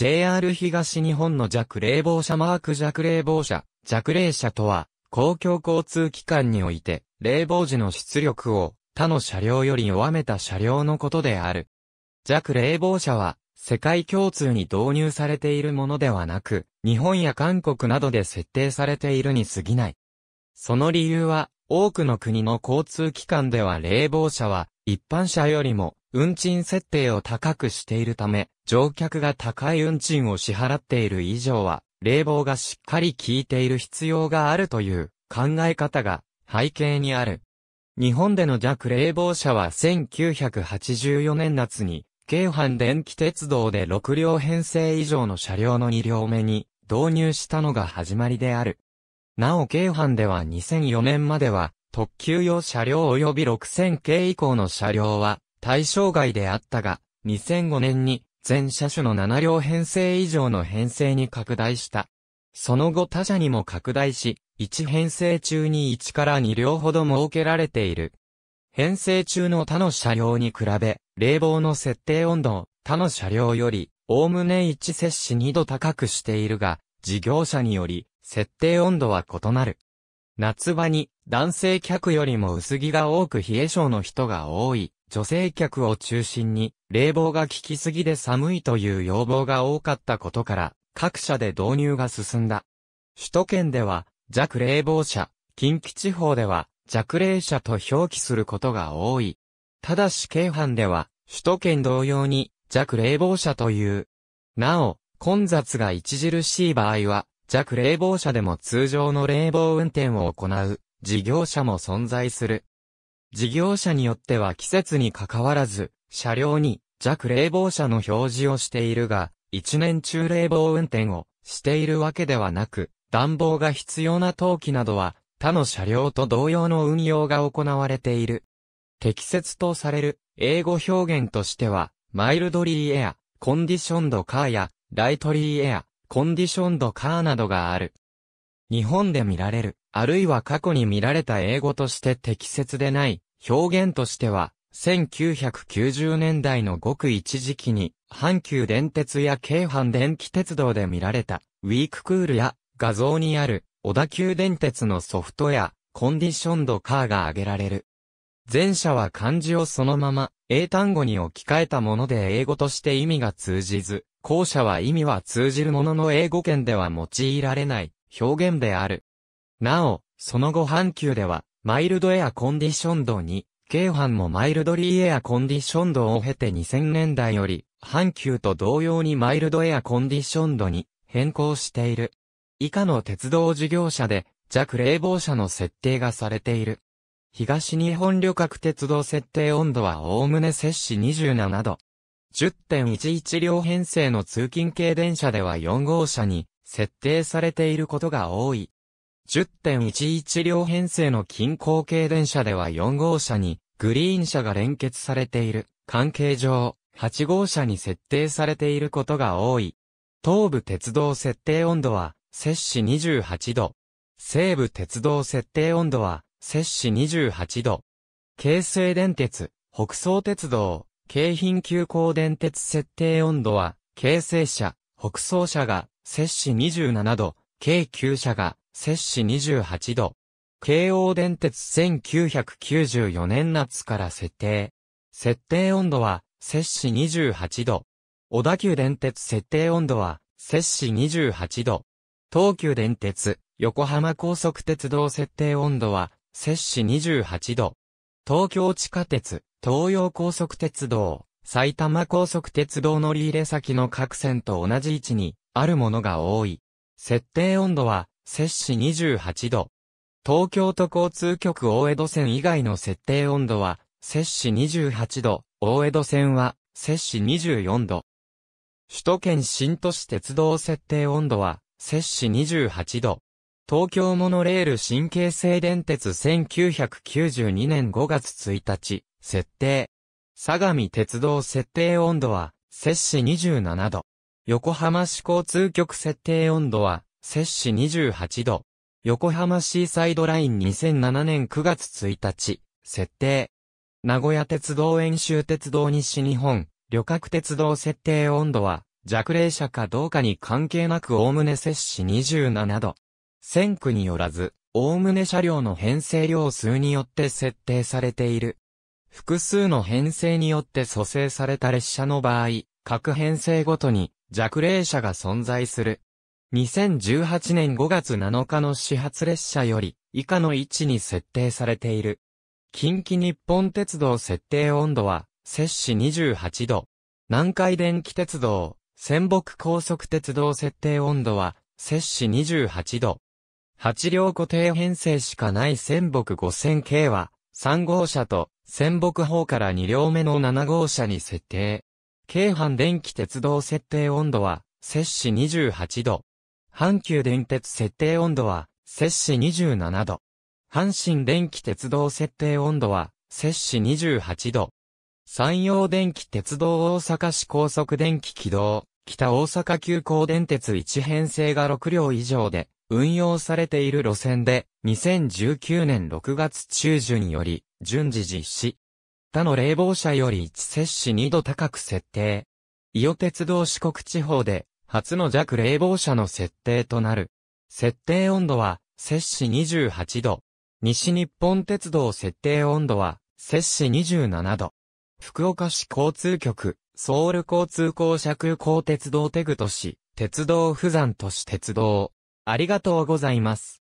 JR 東日本の弱冷房車マーク弱冷房車、弱冷車とは、公共交通機関において、冷房時の出力を他の車両より弱めた車両のことである。弱冷房車は、世界共通に導入されているものではなく、日本や韓国などで設定されているに過ぎない。その理由は、多くの国の交通機関では冷房車は、一般車よりも運賃設定を高くしているため、乗客が高い運賃を支払っている以上は、冷房がしっかり効いている必要があるという考え方が背景にある。日本での弱冷房車は1984年夏に、京阪電気鉄道で6両編成以上の車両の2両目に導入したのが始まりである。なお京阪では2004年までは特急用車両及び6000系以降の車両は対象外であったが、2005年に全車種の7両編成以上の編成に拡大した。その後他社にも拡大し、1編成中に1から2両ほど設けられている。編成中の他の車両に比べ、冷房の設定温度を他の車両より、おおむね1摂氏2度高くしているが、事業者により、設定温度は異なる。夏場に男性客よりも薄着が多く冷え性の人が多い。女性客を中心に、冷房が効きすぎで寒いという要望が多かったことから、各社で導入が進んだ。首都圏では、弱冷房車、近畿地方では、弱冷車と表記することが多い。ただし京阪では、首都圏同様に、弱冷房車という。なお、混雑が著しい場合は、弱冷房車でも通常の冷房運転を行う、事業者も存在する。事業者によっては季節に関わらず、車両に弱冷房車の表示をしているが、一年中冷房運転をしているわけではなく、暖房が必要な陶器などは他の車両と同様の運用が行われている。適切とされる英語表現としては、マイルドリーエア、コンディションドカーや、ライトリーエア、コンディションドカーなどがある。日本で見られる、あるいは過去に見られた英語として適切でない、表現としては、1990年代のごく一時期に、阪急電鉄や京阪電気鉄道で見られた、ウィーククールや、画像にある、小田急電鉄のソフトや、コンディションドカーが挙げられる。前者は漢字をそのまま、英単語に置き換えたもので英語として意味が通じず、後者は意味は通じるものの英語圏では用いられない表現である。なお、その後阪急では、マイルドエアコンディション度に、京阪もマイルドリーエアコンディション度を経て2000年代より、阪急と同様にマイルドエアコンディション度に変更している。以下の鉄道事業者で、弱冷房車の設定がされている。東日本旅客鉄道設定温度はおおむね摂氏27度。10.11両編成の通勤系電車では4号車に設定されていることが多い。10.11両編成の近郊系電車では4号車にグリーン車が連結されている関係上8号車に設定されていることが多い。東部鉄道設定温度は摂氏28度。西部鉄道設定温度は摂氏28度。京成電鉄、北総鉄道、京浜急行電鉄設定温度は京成車、北総車が摂氏27度、京急車が摂氏28度。京王電鉄1994年夏から設定。設定温度は、摂氏28度。小田急電鉄設定温度は、摂氏28度。東急電鉄、横浜高速鉄道設定温度は、摂氏28度。東京地下鉄、東洋高速鉄道、埼玉高速鉄道乗り入れ先の各線と同じ位置にあるものが多い。設定温度は摂氏28度。東京都交通局大江戸線以外の設定温度は、摂氏28度、大江戸線は、摂氏24度。首都圏新都市鉄道設定温度は、摂氏28度。東京モノレール新京成電鉄1992年5月1日、設定。相模鉄道設定温度は、摂氏27度。横浜市交通局設定温度は、摂氏28度。横浜シーサイドライン2007年9月1日、設定。名古屋鉄道演習鉄道西日本、旅客鉄道設定温度は、弱冷車かどうかに関係なくおおむね摂氏27度。線区によらず、おおむね車両の編成量数によって設定されている。複数の編成によって蘇生された列車の場合、各編成ごとに弱冷車が存在する。2018年5月7日の始発列車より以下の位置に設定されている。近畿日本鉄道設定温度は、摂氏28度。南海電気鉄道、仙北高速鉄道設定温度は、摂氏28度。8両固定編成しかない仙北 5000K は、3号車と仙北方から2両目の7号車に設定。京阪電気鉄道設定温度は、摂氏28度。阪急電鉄設定温度は、摂氏27度。阪神電気鉄道設定温度は、摂氏28度。山陽電気鉄道大阪市高速電気軌道、北大阪急行電鉄1編成が6両以上で、運用されている路線で、2019年6月中旬より、順次実施。他の冷房車より1摂氏2度高く設定。伊予鉄道四国地方で、初の弱冷房車の設定となる。設定温度は、摂氏28度。西日本鉄道設定温度は、摂氏27度。福岡市交通局、ソウル交通公社空港鉄道テグ都市、鉄道富山都市鉄道。ありがとうございます。